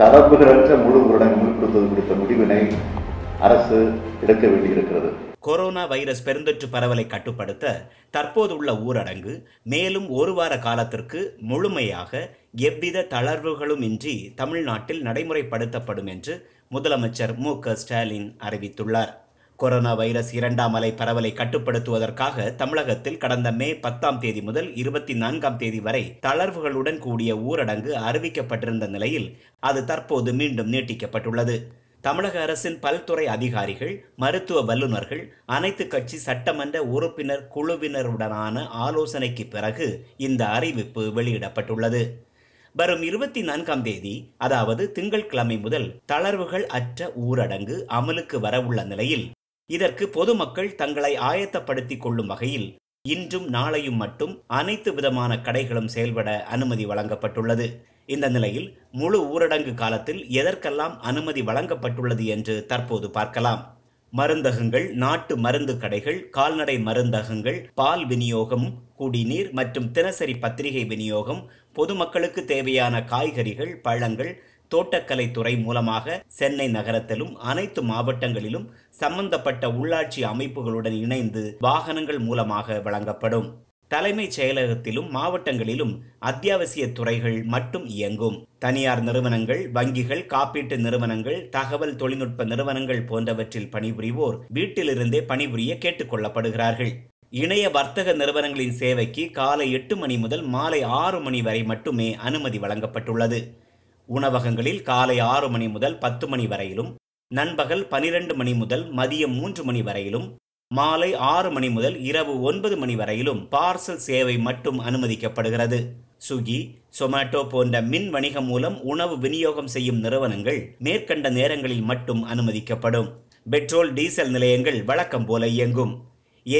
தரப்புகளற்ற முழு ஊரடங்கு கொடுத்தது குறித்த முடிவினை அரசு எடுக்க வேண்டியிருக்கிறது கொரோனா வைரஸ் பெருந்தொற்று பரவலை கட்டுப்படுத்த தற்போதுள்ள ஊரடங்கு மேலும் ஒரு வார காலத்திற்கு முழுமையாக எவ்வித தளர்வுகளும் இன்றி தமிழ்நாட்டில் நடைமுறைப்படுத்தப்படும் என்று முதலமைச்சர் மு ஸ்டாலின் அறிவித்துள்ளார் கொரோனா வைரஸ் இரண்டாம் அலை பரவலை கட்டுப்படுத்துவதற்காக தமிழகத்தில் கடந்த மே பத்தாம் தேதி முதல் இருபத்தி நான்காம் தேதி வரை தளர்வுகளுடன் கூடிய ஊரடங்கு அறிவிக்கப்பட்டிருந்த நிலையில் அது தற்போது மீண்டும் நீட்டிக்கப்பட்டுள்ளது தமிழக அரசின் பல்துறை அதிகாரிகள் மருத்துவ வல்லுநர்கள் அனைத்து கட்சி சட்டமன்ற உறுப்பினர் குழுவினருடனான ஆலோசனைக்கு பிறகு இந்த அறிவிப்பு வெளியிடப்பட்டுள்ளது வரும் இருபத்தி நான்காம் தேதி அதாவது திங்கட்கிழமை முதல் தளர்வுகள் அற்ற ஊரடங்கு அமலுக்கு வரவுள்ள நிலையில் இதற்கு பொதுமக்கள் தங்களை ஆயத்தப்படுத்திக் கொள்ளும் வகையில் இன்றும் நாளையும் மட்டும் அனைத்து விதமான கடைகளும் செயல்பட அனுமதி வழங்கப்பட்டுள்ளது இந்த நிலையில் முழு ஊரடங்கு காலத்தில் எதற்கெல்லாம் அனுமதி வழங்கப்பட்டுள்ளது என்று தற்போது பார்க்கலாம் மருந்தகங்கள் நாட்டு மருந்து கடைகள் கால்நடை மருந்தகங்கள் பால் விநியோகம் குடிநீர் மற்றும் தினசரி பத்திரிகை விநியோகம் பொதுமக்களுக்கு தேவையான காய்கறிகள் பழங்கள் தோட்டக்கலைத்துறை மூலமாக சென்னை நகரத்திலும் அனைத்து மாவட்டங்களிலும் சம்பந்தப்பட்ட உள்ளாட்சி அமைப்புகளுடன் இணைந்து வாகனங்கள் மூலமாக வழங்கப்படும் தலைமைச் செயலகத்திலும் மாவட்டங்களிலும் அத்தியாவசிய துறைகள் மட்டும் இயங்கும் தனியார் நிறுவனங்கள் வங்கிகள் காப்பீட்டு நிறுவனங்கள் தகவல் தொழில்நுட்ப நிறுவனங்கள் போன்றவற்றில் பணிபுரிவோர் வீட்டிலிருந்தே பணிபுரிய கேட்டுக்கொள்ளப்படுகிறார்கள் இணைய வர்த்தக நிறுவனங்களின் சேவைக்கு காலை எட்டு மணி முதல் மாலை ஆறு மணி வரை மட்டுமே அனுமதி வழங்கப்பட்டுள்ளது உணவகங்களில் காலை ஆறு மணி முதல் பத்து மணி வரையிலும் நண்பகல் பனிரெண்டு மணி முதல் மதியம் மூன்று மணி வரையிலும் மாலை ஆறு மணி முதல் இரவு ஒன்பது மணி வரையிலும் பார்சல் சேவை மட்டும் அனுமதிக்கப்படுகிறது சுகி சொமாட்டோ போன்ற மின் வணிகம் மூலம் உணவு விநியோகம் செய்யும் நிறுவனங்கள் மேற்கண்ட நேரங்களில் மட்டும் அனுமதிக்கப்படும் பெட்ரோல் டீசல் நிலையங்கள் வழக்கம் போல இயங்கும்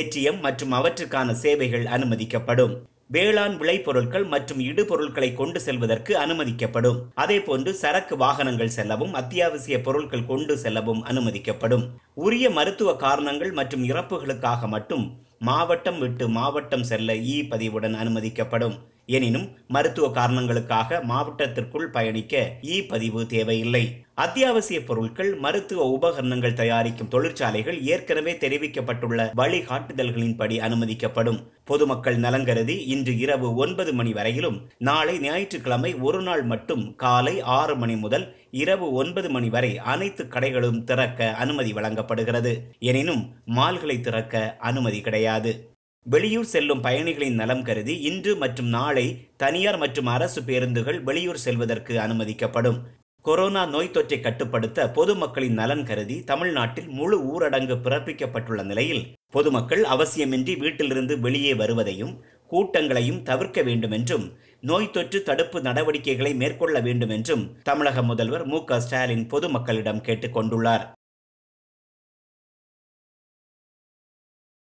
ஏடிஎம் மற்றும் அவற்றுக்கான சேவைகள் அனுமதிக்கப்படும் வேளாண் விளைபொருட்கள் மற்றும் இடுபொருட்களை கொண்டு செல்வதற்கு அனுமதிக்கப்படும் அதேபோன்று சரக்கு வாகனங்கள் செல்லவும் அத்தியாவசிய பொருட்கள் கொண்டு செல்லவும் அனுமதிக்கப்படும் உரிய மருத்துவ காரணங்கள் மற்றும் இறப்புகளுக்காக மட்டும் மாவட்டம் விட்டு மாவட்டம் செல்ல இ பதிவுடன் அனுமதிக்கப்படும் எனினும் மருத்துவ காரணங்களுக்காக மாவட்டத்திற்குள் பயணிக்க இ பதிவு தேவையில்லை அத்தியாவசிய பொருட்கள் மருத்துவ உபகரணங்கள் தயாரிக்கும் தொழிற்சாலைகள் ஏற்கனவே தெரிவிக்கப்பட்டுள்ள வழிகாட்டுதல்களின்படி அனுமதிக்கப்படும் பொதுமக்கள் நலங்கருதி இன்று இரவு ஒன்பது மணி வரையிலும் நாளை ஞாயிற்றுக்கிழமை ஒரு நாள் மட்டும் காலை ஆறு மணி முதல் இரவு ஒன்பது மணி வரை அனைத்து கடைகளும் திறக்க அனுமதி வழங்கப்படுகிறது எனினும் மால்களை திறக்க அனுமதி கிடையாது வெளியூர் செல்லும் பயணிகளின் நலம் கருதி இன்று மற்றும் நாளை தனியார் மற்றும் அரசு பேருந்துகள் வெளியூர் செல்வதற்கு அனுமதிக்கப்படும் கொரோனா நோய் தொற்றை கட்டுப்படுத்த பொதுமக்களின் நலன் கருதி தமிழ்நாட்டில் முழு ஊரடங்கு பிறப்பிக்கப்பட்டுள்ள நிலையில் பொதுமக்கள் அவசியமின்றி வீட்டிலிருந்து வெளியே வருவதையும் கூட்டங்களையும் தவிர்க்க வேண்டும் என்றும் நோய் தொற்று தடுப்பு நடவடிக்கைகளை மேற்கொள்ள வேண்டும் என்றும் தமிழக முதல்வர் மு ஸ்டாலின் பொதுமக்களிடம் கேட்டுக்கொண்டுள்ளார்